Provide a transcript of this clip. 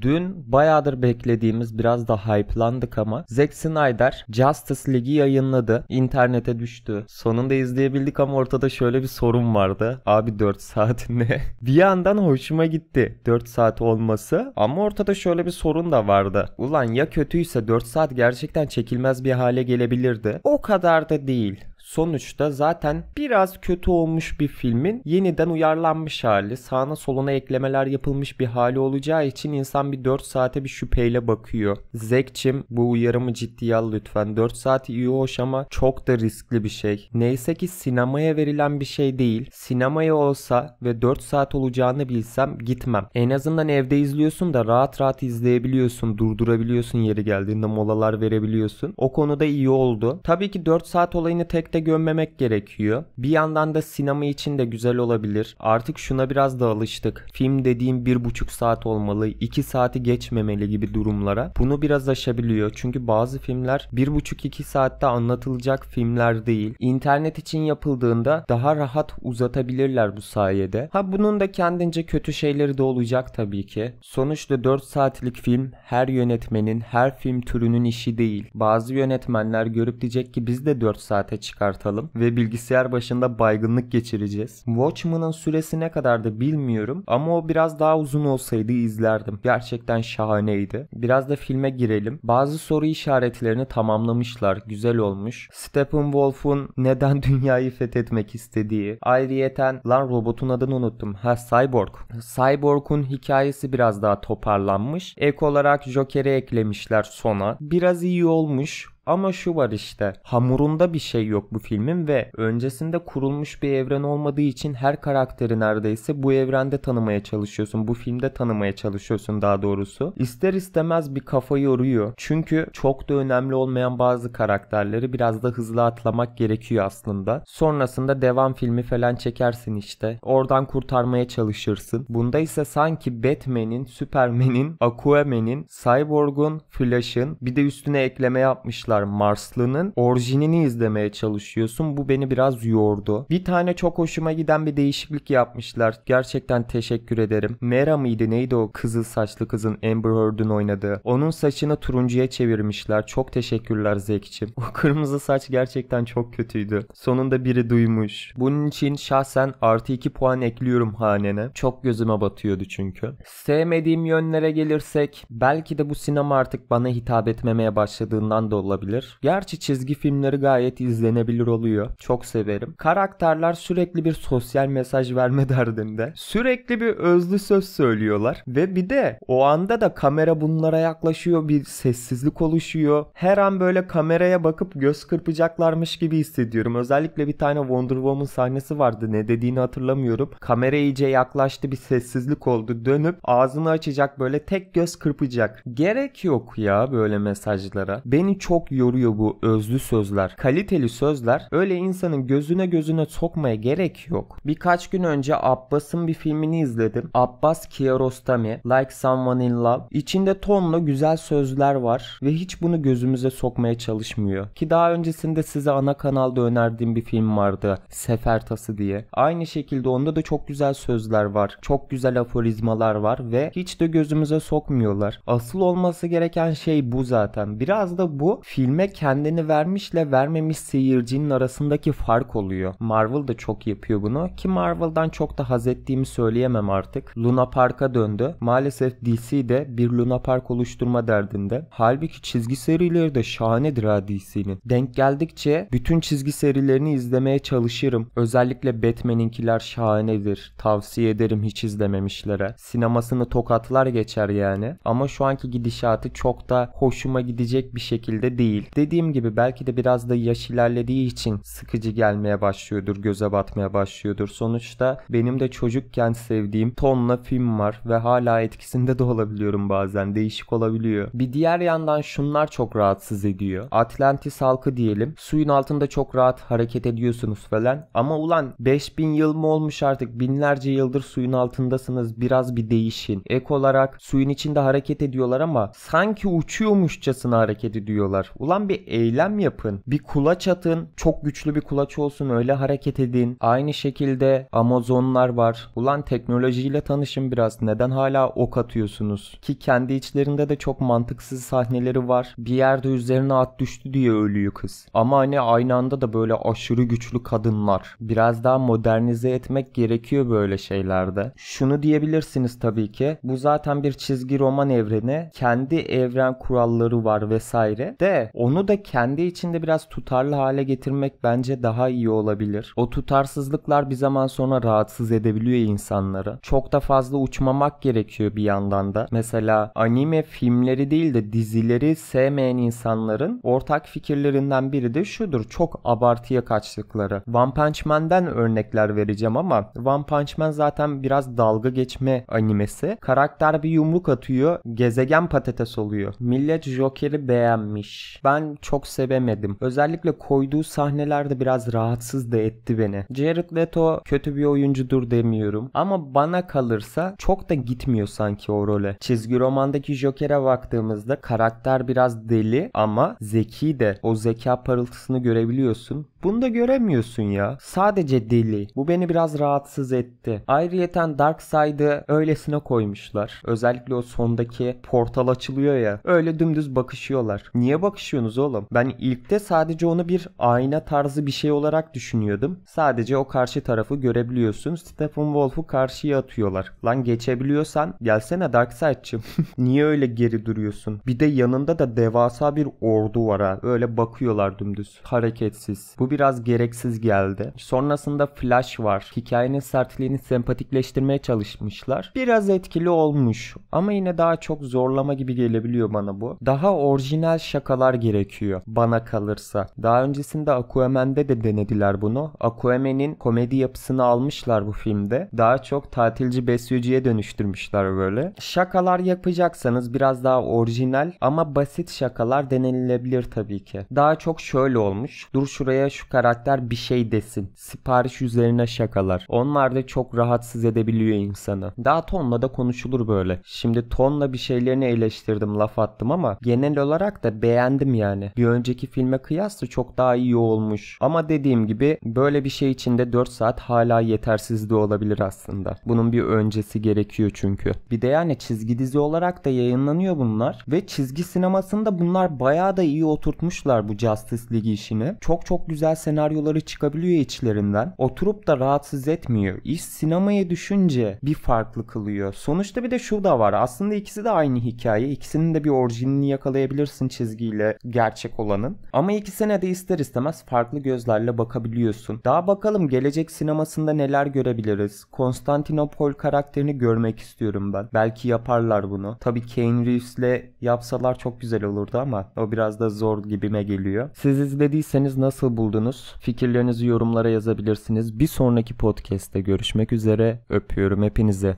Dün bayağıdır beklediğimiz biraz da hype'landık ama Zack Snyder Justice League'i yayınladı. İnternete düştü. Sonunda izleyebildik ama ortada şöyle bir sorun vardı. Abi 4 saat ne? bir yandan hoşuma gitti 4 saat olması ama ortada şöyle bir sorun da vardı. Ulan ya kötüyse 4 saat gerçekten çekilmez bir hale gelebilirdi. O kadar da değil. Sonuçta zaten biraz kötü olmuş bir filmin yeniden uyarlanmış hali, sağına soluna eklemeler yapılmış bir hali olacağı için insan bir 4 saate bir şüpheyle bakıyor. Zekçim bu uyarımı ciddiye al lütfen. 4 saat iyi hoş ama çok da riskli bir şey. Neyse ki sinemaya verilen bir şey değil. Sinemaya olsa ve 4 saat olacağını bilsem gitmem. En azından evde izliyorsun da rahat rahat izleyebiliyorsun, durdurabiliyorsun yeri geldiğinde molalar verebiliyorsun. O konuda iyi oldu. Tabii ki 4 saat olayını tek tek gömmemek gerekiyor. Bir yandan da sinema için de güzel olabilir. Artık şuna biraz da alıştık. Film dediğim bir buçuk saat olmalı, iki saati geçmemeli gibi durumlara. Bunu biraz aşabiliyor. Çünkü bazı filmler bir buçuk iki saatte anlatılacak filmler değil. İnternet için yapıldığında daha rahat uzatabilirler bu sayede. Ha bunun da kendince kötü şeyleri de olacak tabii ki. Sonuçta 4 saatlik film her yönetmenin, her film türünün işi değil. Bazı yönetmenler görüp diyecek ki biz de 4 saate çıkar çıkartalım ve bilgisayar başında baygınlık geçireceğiz. Watchmen'ın süresi ne kadardı bilmiyorum ama o biraz daha uzun olsaydı izlerdim. Gerçekten şahaneydi. Biraz da filme girelim. Bazı soru işaretlerini tamamlamışlar. Güzel olmuş. Steppenwolf'un neden dünyayı fethetmek istediği. Ayrıyeten lan robotun adını unuttum. Ha Cyborg. Cyborg'un hikayesi biraz daha toparlanmış. Ek olarak Joker'e eklemişler sona. Biraz iyi olmuş. Ama şu var işte hamurunda bir şey yok bu filmin ve öncesinde kurulmuş bir evren olmadığı için her karakteri neredeyse bu evrende tanımaya çalışıyorsun. Bu filmde tanımaya çalışıyorsun daha doğrusu. İster istemez bir kafa yoruyor. Çünkü çok da önemli olmayan bazı karakterleri biraz da hızlı atlamak gerekiyor aslında. Sonrasında devam filmi falan çekersin işte. Oradan kurtarmaya çalışırsın. Bunda ise sanki Batman'in, Superman'in, Aquaman'in, Cyborg'un, Flash'ın bir de üstüne ekleme yapmışlar Marslar Marslı'nın orijinini izlemeye çalışıyorsun. Bu beni biraz yordu. Bir tane çok hoşuma giden bir değişiklik yapmışlar. Gerçekten teşekkür ederim. Mera mıydı neydi o kızıl saçlı kızın Amber Heard'ın oynadığı. Onun saçını turuncuya çevirmişler. Çok teşekkürler Zek'cim. O kırmızı saç gerçekten çok kötüydü. Sonunda biri duymuş. Bunun için şahsen artı 2 puan ekliyorum hanene. Çok gözüme batıyordu çünkü. Sevmediğim yönlere gelirsek belki de bu sinema artık bana hitap etmemeye başladığından da olabilir olabilir. Gerçi çizgi filmleri gayet izlenebilir oluyor. Çok severim. Karakterler sürekli bir sosyal mesaj verme derdinde. Sürekli bir özlü söz söylüyorlar ve bir de o anda da kamera bunlara yaklaşıyor. Bir sessizlik oluşuyor. Her an böyle kameraya bakıp göz kırpacaklarmış gibi hissediyorum. Özellikle bir tane Wonder Woman sahnesi vardı. Ne dediğini hatırlamıyorum. Kamera iyice yaklaştı bir sessizlik oldu. Dönüp ağzını açacak böyle tek göz kırpacak. Gerek yok ya böyle mesajlara. Beni çok yoruyor bu özlü sözler. Kaliteli sözler öyle insanın gözüne gözüne sokmaya gerek yok. Birkaç gün önce Abbas'ın bir filmini izledim. Abbas Kiarostami, Like Someone in Love. İçinde tonla güzel sözler var ve hiç bunu gözümüze sokmaya çalışmıyor. Ki daha öncesinde size ana kanalda önerdiğim bir film vardı. Sefertası diye. Aynı şekilde onda da çok güzel sözler var. Çok güzel aforizmalar var ve hiç de gözümüze sokmuyorlar. Asıl olması gereken şey bu zaten. Biraz da bu film filme kendini vermişle vermemiş seyircinin arasındaki fark oluyor. Marvel da çok yapıyor bunu ki Marvel'dan çok da haz ettiğimi söyleyemem artık. Luna Park'a döndü. Maalesef DC de bir Luna Park oluşturma derdinde. Halbuki çizgi serileri de şahanedir ha DC'nin. Denk geldikçe bütün çizgi serilerini izlemeye çalışırım. Özellikle Batman'inkiler şahanedir. Tavsiye ederim hiç izlememişlere. Sinemasını tokatlar geçer yani. Ama şu anki gidişatı çok da hoşuma gidecek bir şekilde değil değil. Dediğim gibi belki de biraz da yaş ilerlediği için sıkıcı gelmeye başlıyordur, göze batmaya başlıyordur. Sonuçta benim de çocukken sevdiğim tonla film var ve hala etkisinde de olabiliyorum bazen. Değişik olabiliyor. Bir diğer yandan şunlar çok rahatsız ediyor. Atlantis halkı diyelim. Suyun altında çok rahat hareket ediyorsunuz falan. Ama ulan 5000 yıl mı olmuş artık? Binlerce yıldır suyun altındasınız. Biraz bir değişin. Ek olarak suyun içinde hareket ediyorlar ama sanki uçuyormuşçasına hareket ediyorlar. Ulan bir eylem yapın. Bir kulaç atın. Çok güçlü bir kulaç olsun öyle hareket edin. Aynı şekilde Amazonlar var. Ulan teknolojiyle tanışın biraz. Neden hala ok atıyorsunuz? Ki kendi içlerinde de çok mantıksız sahneleri var. Bir yerde üzerine at düştü diye ölüyor kız. Ama hani aynı anda da böyle aşırı güçlü kadınlar. Biraz daha modernize etmek gerekiyor böyle şeylerde. Şunu diyebilirsiniz tabii ki. Bu zaten bir çizgi roman evreni. Kendi evren kuralları var vesaire. De onu da kendi içinde biraz tutarlı hale getirmek bence daha iyi olabilir. O tutarsızlıklar bir zaman sonra rahatsız edebiliyor insanları. Çok da fazla uçmamak gerekiyor bir yandan da. Mesela anime filmleri değil de dizileri sevmeyen insanların ortak fikirlerinden biri de şudur. Çok abartıya kaçtıkları. One Punch Man'den örnekler vereceğim ama One Punch Man zaten biraz dalga geçme animesi. Karakter bir yumruk atıyor. Gezegen patates oluyor. Millet Joker'i beğenmiş ben çok sevemedim. Özellikle koyduğu sahnelerde biraz rahatsız da etti beni. Jared Leto kötü bir oyuncudur demiyorum. Ama bana kalırsa çok da gitmiyor sanki o role. Çizgi romandaki Joker'e baktığımızda karakter biraz deli ama zeki de. O zeka parıltısını görebiliyorsun. Bunu da göremiyorsun ya. Sadece dili. Bu beni biraz rahatsız etti. Ayrıyeten Darkseid'ı öylesine koymuşlar. Özellikle o sondaki portal açılıyor ya. Öyle dümdüz bakışıyorlar. Niye bakışıyorsunuz oğlum? Ben ilkte sadece onu bir ayna tarzı bir şey olarak düşünüyordum. Sadece o karşı tarafı görebiliyorsun. Stephen Wolf'u karşıya atıyorlar. Lan geçebiliyorsan gelsene Darkseid'cim. Niye öyle geri duruyorsun? Bir de yanında da devasa bir ordu var ha. Öyle bakıyorlar dümdüz. Hareketsiz. Bu biraz gereksiz geldi. Sonrasında Flash var. Hikayenin sertliğini sempatikleştirmeye çalışmışlar. Biraz etkili olmuş ama yine daha çok zorlama gibi gelebiliyor bana bu. Daha orijinal şakalar gerekiyor bana kalırsa. Daha öncesinde Aquaman'de de denediler bunu. Aquaman'in komedi yapısını almışlar bu filmde. Daha çok tatilci besyeciye dönüştürmüşler böyle. Şakalar yapacaksanız biraz daha orijinal ama basit şakalar denilebilir tabii ki. Daha çok şöyle olmuş. Dur şuraya şu şu karakter bir şey desin. Sipariş üzerine şakalar. Onlar da çok rahatsız edebiliyor insanı. Daha tonla da konuşulur böyle. Şimdi tonla bir şeylerini eleştirdim laf attım ama genel olarak da beğendim yani. Bir önceki filme kıyasla çok daha iyi olmuş. Ama dediğim gibi böyle bir şey içinde 4 saat hala yetersizliği olabilir aslında. Bunun bir öncesi gerekiyor çünkü. Bir de yani çizgi dizi olarak da yayınlanıyor bunlar. Ve çizgi sinemasında bunlar bayağı da iyi oturtmuşlar bu Justice League işini. Çok çok güzel güzel senaryoları çıkabiliyor içlerinden. Oturup da rahatsız etmiyor. İş sinemaya düşünce bir farklı kılıyor. Sonuçta bir de şu da var. Aslında ikisi de aynı hikaye. İkisinin de bir orijinini yakalayabilirsin çizgiyle gerçek olanın. Ama ikisine de ister istemez farklı gözlerle bakabiliyorsun. Daha bakalım gelecek sinemasında neler görebiliriz. Konstantinopol karakterini görmek istiyorum ben. Belki yaparlar bunu. Tabi Kane Reeves'le yapsalar çok güzel olurdu ama o biraz da zor gibime geliyor. Siz izlediyseniz nasıl buldunuz? buldunuz. Fikirlerinizi yorumlara yazabilirsiniz. Bir sonraki podcast'te görüşmek üzere. Öpüyorum hepinize.